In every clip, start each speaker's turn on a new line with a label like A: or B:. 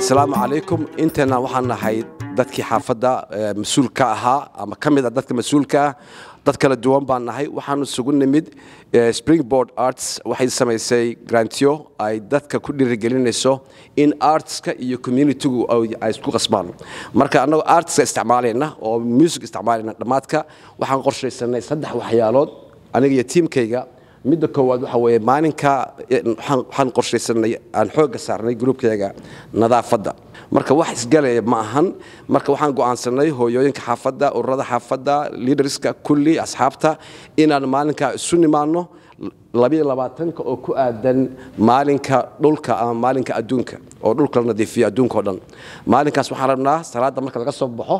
A: asalaamu calaykum intana waxaan nahay dadkii xaafadda eh, mas-uul ka ahaa ama ka mid a ah dadka mas-uulka ah dad kala duwan baan nahay waxaanu isugu nimid eh, springboard arts waxay samaysay grantio ay dadka ku dhiirigelinayso in artska iyo communitygu ay isku qasbaan marka annagoo artska isticmaalayna oo music isticmaalayna dhammaadka waxaan qorshaysanay saddex waxyaalood aniga iyo tiimkayga midda koowaad waxa weeye maalinka waxaan qorshaysanay aan xoogga saarnay gruubkeega nadaafadda marka wax isgalaya ma ahan marka waxaan go'aansanay hooyooyinka xaafadda ururada xaafadda liaderska kulli asxaabta inaan maalinkaa isu nimaanno labaiyo labaatanka oo ku aadan maalinka dhulka ama maalinka adduunka oo dhulka la nadiifiyo adduunka o dhan maalinkaas waxaan rabnaa salaada marka laga soo baxo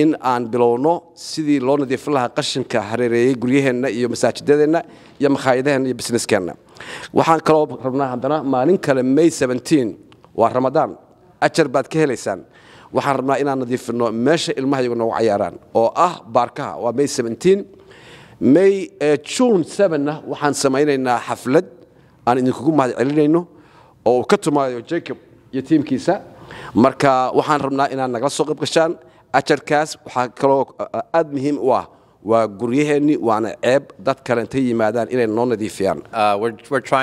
A: in aan bilowno sidii loo nadiifin lahaa qashinka hareereeyey guryaheenna iyo masaajidadeenna iyo makhaayadaheenna iyo busineskeenna waxaan kaloo rabnaa haddana maalin kale may waa ramadaan ajar baad ka helaysaan waxaan rabnaa inaan nadiifino meesha ilmaha iyagu noogu cayaaraan oo ah baarkaha waa may may eh, june na waxaan samaynaynaa xaflad aan idinkugu mahadcelinayno oo uu ka tumaayo jacob iyo tiimkiisa marka waxaan rabnaa inaad nagala soo qayb gashaan ajarkaas waxaa kaloo eh, eh, aad muhiim u ah Uh, we're trying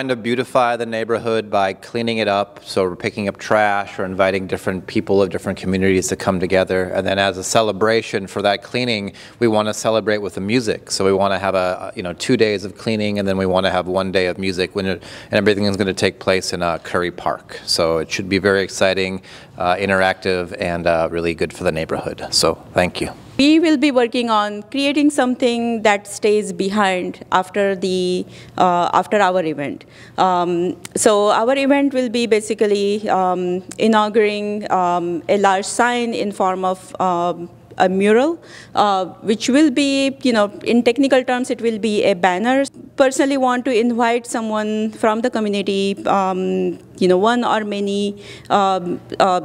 B: to beautify the neighborhood by cleaning it up so we're picking up trash or inviting different people of different communities to come together and then as a celebration for that cleaning we want to celebrate with the music so we want to have a you know two days of cleaning and then we want to have one day of music when it, and everything is going to take place in uh, Curry Park so it should be very exciting uh, interactive, and uh, really good for the neighborhood. So thank you.
C: We will be working on creating something that stays behind after the uh, after our event. Um, so our event will be basically um, inaugurating um, a large sign in form of um, a mural, uh, which will be, you know, in technical terms, it will be a banner personally want to invite someone from the community, um, you know, one or many um, uh,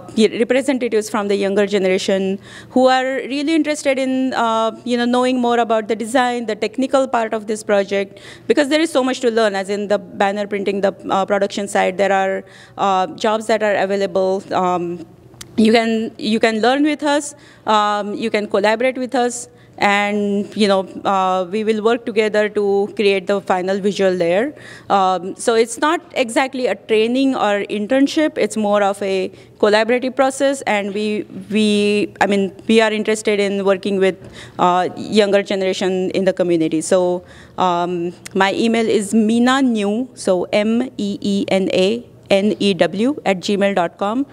C: representatives from the younger generation who are really interested in, uh, you know, knowing more about the design, the technical part of this project, because there is so much to learn, as in the banner printing, the uh, production side, there are uh, jobs that are available. Um, you can you can learn with us, um, you can collaborate with us, and you know uh, we will work together to create the final visual layer. Um, so it's not exactly a training or internship; it's more of a collaborative process. And we we I mean we are interested in working with uh, younger generation in the community. So um, my email is Mina New, so M E E N A new at gmail.com.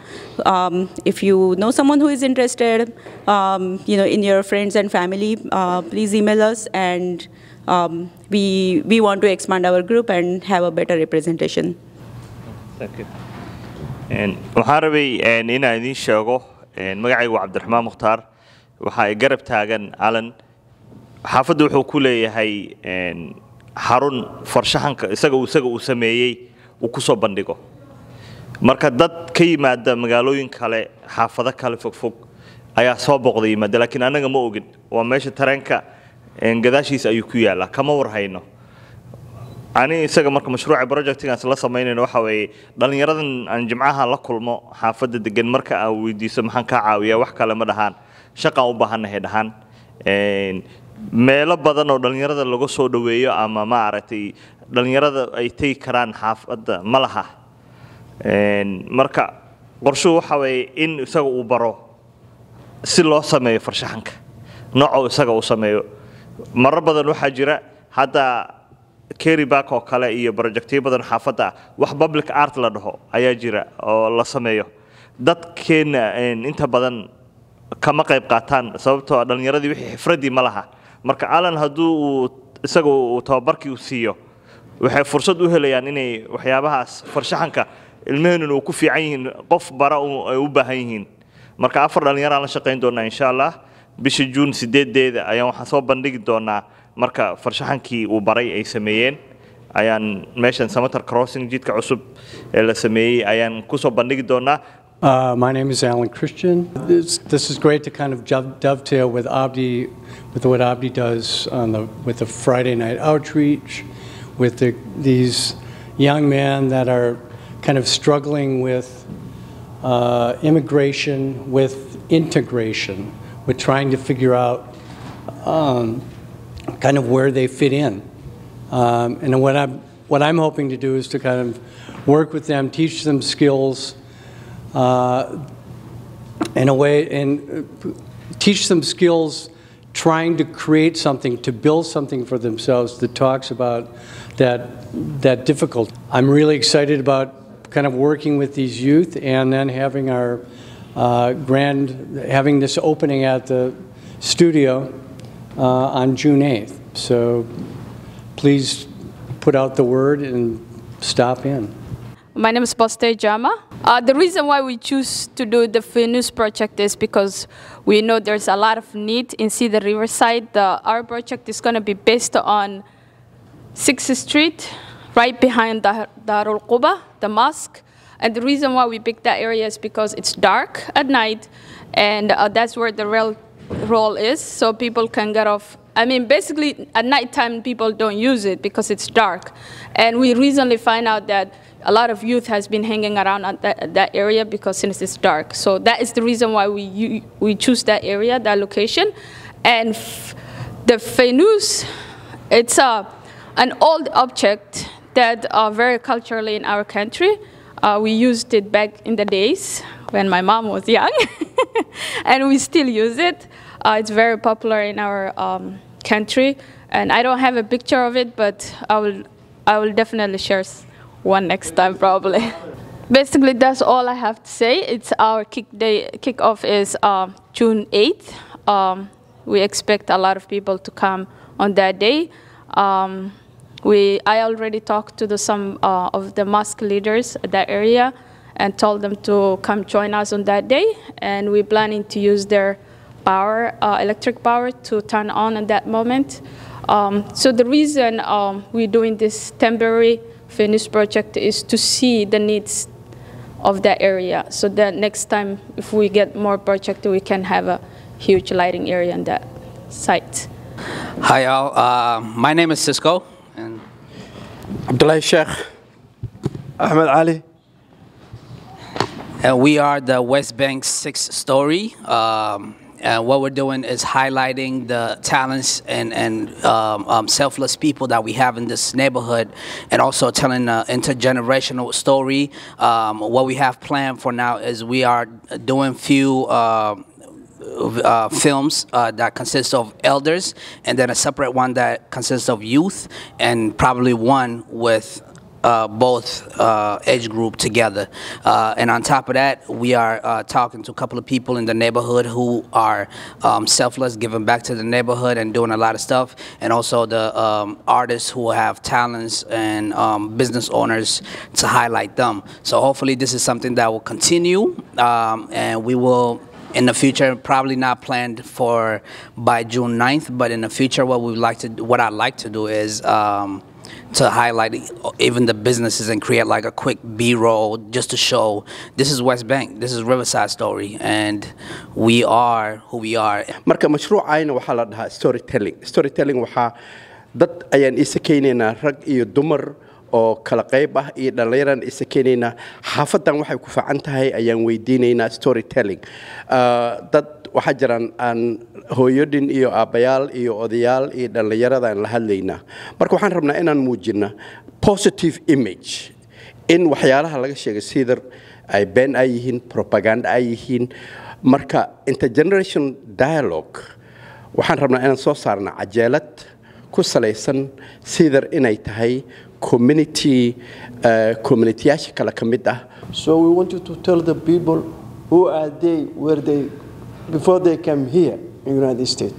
C: Um, if you know someone who is interested, um, you know, in your friends and family, uh, please email us and um, we, we want to expand our group and have a better representation.
D: Thank you. And Maharabi and Ina and Ishago and Magaiwa Abdurrahman Mukhtar, Wahai Garab Tagan, Alan, Hafadu Hukule, Hai, and Harun Farshahanka, Sago Sago Sameyi, Ukuso Bandigo. marka dad ka yimaada magaalooyin kale xaafado kale fogfog ayaa soo booqda yimaada laakiin annaga ma ogin waa meesha tareenka gadaashiisa ayuu ku yaallaa kama warhayno ani isaga marka mashruuca projectgaas la samaynayno waxa weeye dhallinyaradan aan jimcaha la kulmo xaafadda degan marka aan weydiiso maxaan kaa caawiyaa wax kale ma dhahaan shaqaan u baahannahay dhahaan meelo badan oo dhallinyarada laga soo dhoweeyo ama maaragtay dhallinyarada ay tegi karaan xaafadda ma laha marka qorshuhu waxa weye in isaga uu baro si loo sameeyo farshaxanka nooco isaga uu sameeyo marar badan waxaa jira hadda keribak oo kale iyo brojectyo xaafadda wax public art la dhaho ayaa jira oo la sameeyo dadkeenna inta badan kama qayb qaataan sababtoo ah dhallinyaradii wixii xifradii ma laha marka alan hadduu uu isaga uu tababarkii siiyo waxay fursad u helayaan inay waxyaabahaas farshaxanka ilmaheenuna uu ku fiican yihiin qof bara ay u baahan yihiin marka afar dhallinyaraa la shaqayn doonaa insha allah bisha juun sideedeeda ayaan waxaan soo bandhigi doonaa marka farshaxankii uu baray ay sameeyeen ayaan meeshan samater crossing jidka cusub ee la sameeyey ayaan kusoo bandhigi doonaa
E: Uh, my name is Alan Christian. This, this is great to kind of dovetail with Abdi, with what Abdi does on the, with the Friday night outreach, with the, these young men that are kind of struggling with uh, immigration, with integration, with trying to figure out um, kind of where they fit in. Um, and what I'm, what I'm hoping to do is to kind of work with them, teach them skills uh, in a way, and uh, teach them skills trying to create something, to build something for themselves that talks about that, that difficult. I'm really excited about kind of working with these youth and then having our uh, grand, having this opening at the studio uh, on June 8th. So please put out the word and stop in.
F: My name is Boste Jama. Uh, the reason why we choose to do the Finus project is because we know there's a lot of need in Cedar Riverside. The, our project is going to be based on 6th Street, right behind Dar Darul Quba, the mosque. And the reason why we picked that area is because it's dark at night, and uh, that's where the roll is, so people can get off. I mean, basically, at nighttime, people don't use it because it's dark. And we recently find out that a lot of youth has been hanging around at that, at that area because since it's dark. So that is the reason why we, we choose that area, that location. And the Fenus, it's a, uh, an old object that are very culturally in our country. Uh, we used it back in the days when my mom was young, and we still use it. Uh, it's very popular in our um, country, and I don't have a picture of it, but I will, I will definitely share one next time probably. Basically, that's all I have to say. It's our kick day. Kickoff is uh, June 8th. Um, we expect a lot of people to come on that day. Um, we, I already talked to the, some uh, of the mosque leaders at that area and told them to come join us on that day. And we're planning to use their power, uh, electric power, to turn on at that moment. Um, so the reason um, we're doing this temporary finish project is to see the needs of that area. So that next time, if we get more project, we can have a huge lighting area in that site.
G: Hi all, uh, my name is Cisco.
A: Abdullah Sheikh,
G: Ahmed Ali. And uh, we are the West Bank Six Story. Um, and what we're doing is highlighting the talents and, and um, um, selfless people that we have in this neighborhood and also telling an intergenerational story. Um, what we have planned for now is we are doing few uh, uh, films uh, that consist of elders, and then a separate one that consists of youth, and probably one with uh, both uh, age group together. Uh, and on top of that, we are uh, talking to a couple of people in the neighborhood who are um, selfless, giving back to the neighborhood and doing a lot of stuff, and also the um, artists who have talents and um, business owners to highlight them. So hopefully this is something that will continue, um, and we will in the future, probably not planned for by June 9th, but in the future, what we like to, what I'd like to do is um, to highlight even the businesses and create like a quick B-roll just to show this is West Bank, this is Riverside story, and we are who we are.
A: marka mashruucayna waxaa la storytelling storytelling waxaa dat ayan isa rag iyo dumar oo kala qayb ah iyo dhallinyaraan isa keenaynaa xaafadan waxay ku fiican tahay ayaan weydiinaynaa story telling ah, dad waxaa jiraan aan hooyodhin iyo aabayaal iyo odayaal iyo dhallinyaradaan la hadlaynaa marka waxaan rabnaa inaan muujina positive image in waxyaalaha laga sheegay sida ay been ay yihiin propaganda ay yihiin marka intergeneration dialogue waxaan rabnaa inaan soo saarna cajeelad ku salaysan sidar inay tahay community uh, communityyaasha kale ka mid ah so we wanted to tell the people who are they where they before they came here in united states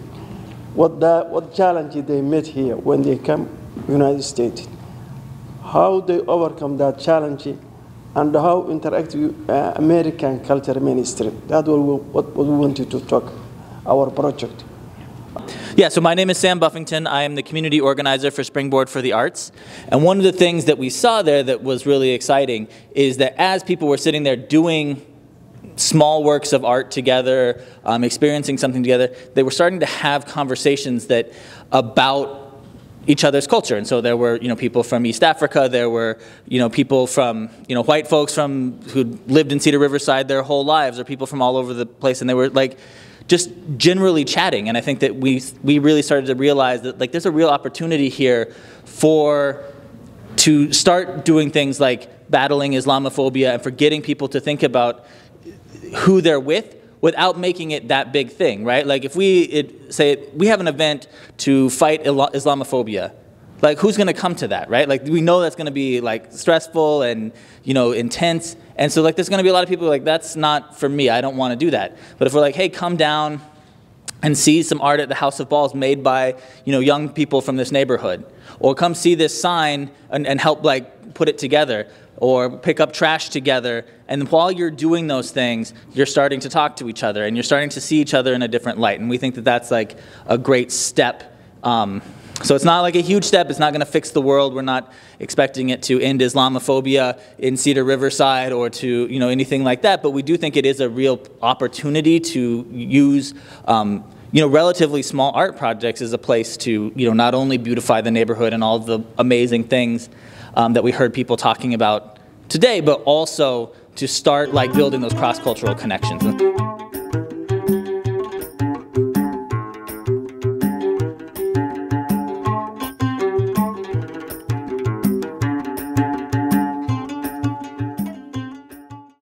A: what the, what challenge they met here when they came united states how they overcome that challenge and how interact with uh, american culture ministry that was what, what we wanted to talk our project
B: Yeah, so my name is Sam Buffington. I am the community organizer for Springboard for the Arts. And one of the things that we saw there that was really exciting is that as people were sitting there doing small works of art together, um, experiencing something together, they were starting to have conversations that about each other's culture. And so there were, you know, people from East Africa, there were, you know, people from, you know, white folks from who lived in Cedar Riverside their whole lives, or people from all over the place. And they were like just generally chatting. And I think that we, we really started to realize that like there's a real opportunity here for to start doing things like battling Islamophobia and for getting people to think about who they're with without making it that big thing, right? Like if we it, say we have an event to fight Islamophobia, like who's going to come to that right like we know that's going to be like stressful and you know intense and so like there's going to be a lot of people like that's not for me i don't want to do that but if we're like hey come down and see some art at the house of balls made by you know young people from this neighborhood or come see this sign and, and help like put it together or pick up trash together and while you're doing those things you're starting to talk to each other and you're starting to see each other in a different light and we think that that's like a great step um, so it's not like a huge step. It's not going to fix the world. We're not expecting it to end Islamophobia in Cedar Riverside or to you know anything like that. But we do think it is a real opportunity to use. Um, you know, relatively small art projects as a place to, you know, not only beautify the neighborhood and all the amazing things um, that we heard people talking about today, but also to start like building those cross-cultural connections.